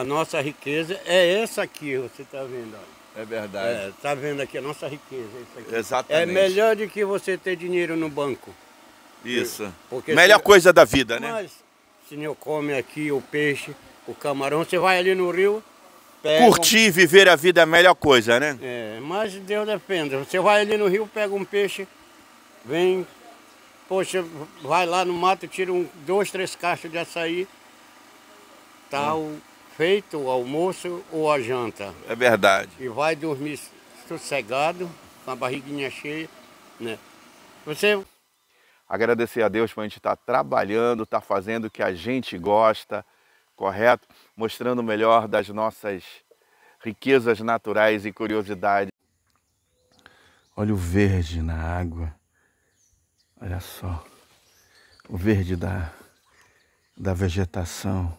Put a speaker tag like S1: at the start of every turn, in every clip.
S1: a nossa riqueza é essa aqui, você está vendo. É verdade. Está é, tá vendo aqui a nossa riqueza. Exatamente. É melhor do que você ter dinheiro no banco. Isso. Porque Melhor se... coisa da vida, né? Mas se não come aqui o peixe, o camarão, você vai ali no rio. Pega Curtir, e viver
S2: a vida é a melhor coisa, né?
S1: É, mas Deus depende. Você vai ali no rio, pega um peixe, vem, poxa, vai lá no mato, tira um, dois, três cachos de açaí, tal. Tá hum feito o almoço ou a janta. É verdade. E vai dormir sossegado, com a barriguinha cheia, né? Você
S2: agradecer a Deus por a gente estar tá trabalhando, estar tá fazendo o que a gente gosta, correto? Mostrando o melhor das nossas riquezas naturais e curiosidades. Olha o verde na água. Olha só. O verde da, da vegetação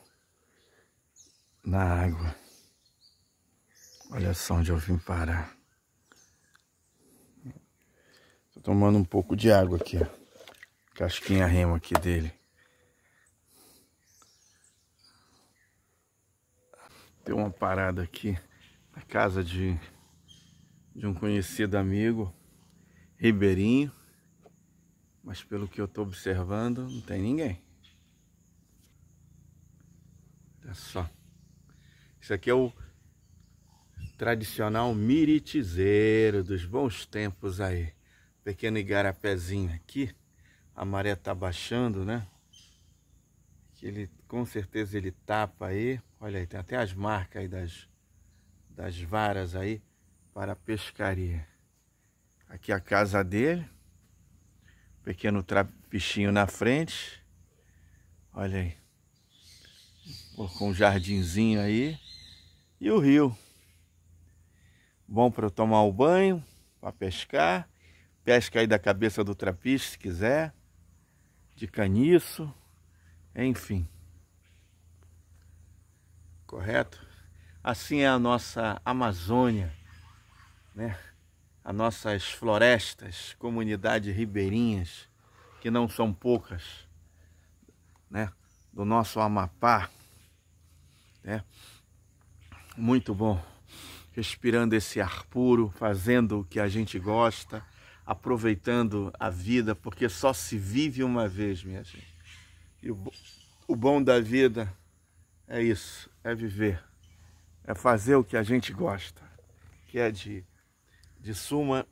S2: na água. Olha só onde eu vim parar. Tô tomando um pouco de água aqui, ó. Casquinha remo aqui dele. Deu uma parada aqui na casa de, de um conhecido amigo, Ribeirinho. Mas pelo que eu tô observando, não tem ninguém. Olha só. Isso aqui é o tradicional miritizeiro dos bons tempos aí. Pequeno igarapézinho aqui. A maré tá baixando, né? ele com certeza ele tapa aí. Olha aí, tem até as marcas aí das, das varas aí para a pescaria. Aqui a casa dele. Pequeno trapichinho na frente. Olha aí. Com um jardinzinho aí e o rio. Bom para tomar o banho, para pescar. Pesca aí da cabeça do trapiche se quiser. De caniço. Enfim. Correto? Assim é a nossa Amazônia, né? As nossas florestas, comunidades ribeirinhas, que não são poucas, né? Do nosso Amapá, né? muito bom. Respirando esse ar puro, fazendo o que a gente gosta, aproveitando a vida, porque só se vive uma vez, minha gente. E o, o bom da vida é isso, é viver, é fazer o que a gente gosta, que é de, de suma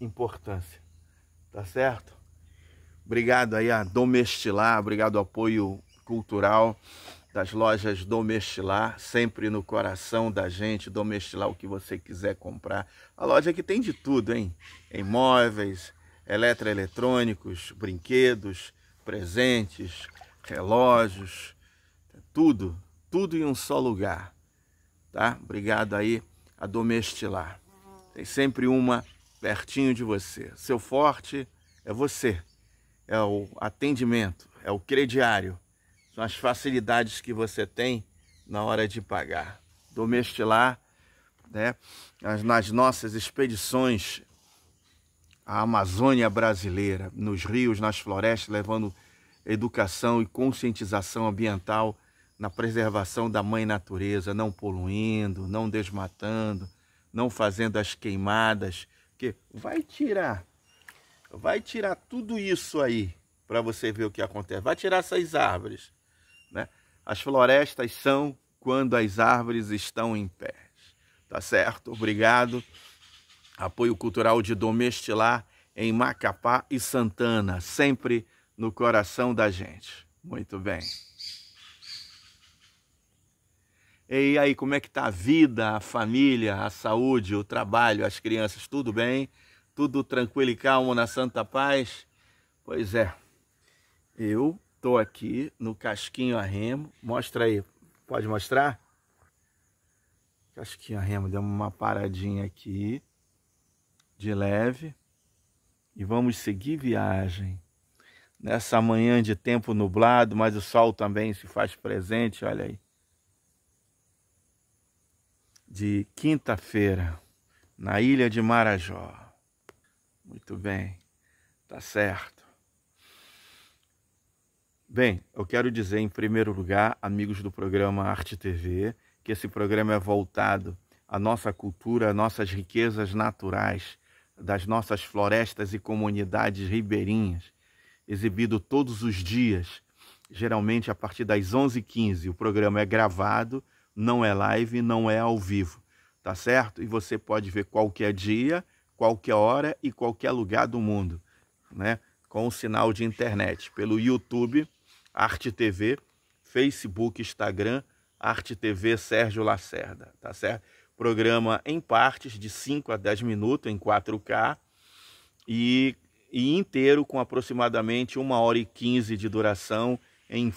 S2: importância. Tá certo? Obrigado aí a Domestilar, obrigado ao apoio cultural das lojas Domestilar, sempre no coração da gente, Domestilar o que você quiser comprar. A loja que tem de tudo, hein? Em móveis, eletroeletrônicos, brinquedos, presentes, relógios, tudo, tudo em um só lugar, tá? Obrigado aí a Domestilar. Tem sempre uma pertinho de você. Seu forte é você, é o atendimento, é o crediário são as facilidades que você tem na hora de pagar. Domestilar, né? nas nossas expedições à Amazônia brasileira, nos rios, nas florestas, levando educação e conscientização ambiental na preservação da mãe natureza, não poluindo, não desmatando, não fazendo as queimadas, que vai tirar, vai tirar tudo isso aí para você ver o que acontece. Vai tirar essas árvores, né? As florestas são quando as árvores estão em pé. Tá certo? Obrigado. Apoio Cultural de Domestilar em Macapá e Santana, sempre no coração da gente. Muito bem. E aí, como é que tá a vida, a família, a saúde, o trabalho, as crianças, tudo bem? Tudo tranquilo e calmo na santa paz? Pois é. Eu Estou aqui no casquinho a remo. Mostra aí. Pode mostrar? Casquinho a remo. Deu uma paradinha aqui. De leve. E vamos seguir viagem. Nessa manhã de tempo nublado, mas o sol também se faz presente, olha aí. De quinta-feira, na ilha de Marajó. Muito bem, tá certo. Bem, eu quero dizer em primeiro lugar, amigos do programa Arte TV, que esse programa é voltado à nossa cultura, às nossas riquezas naturais, das nossas florestas e comunidades ribeirinhas, exibido todos os dias, geralmente a partir das 11h15. O programa é gravado, não é live, não é ao vivo, tá certo? E você pode ver qualquer dia, qualquer hora e qualquer lugar do mundo, né? Com o sinal de internet, pelo YouTube Arte TV, Facebook, Instagram, Arte TV Sérgio Lacerda, tá certo? Programa em partes de 5 a 10 minutos em 4K e, e inteiro com aproximadamente 1 hora e 15 de duração em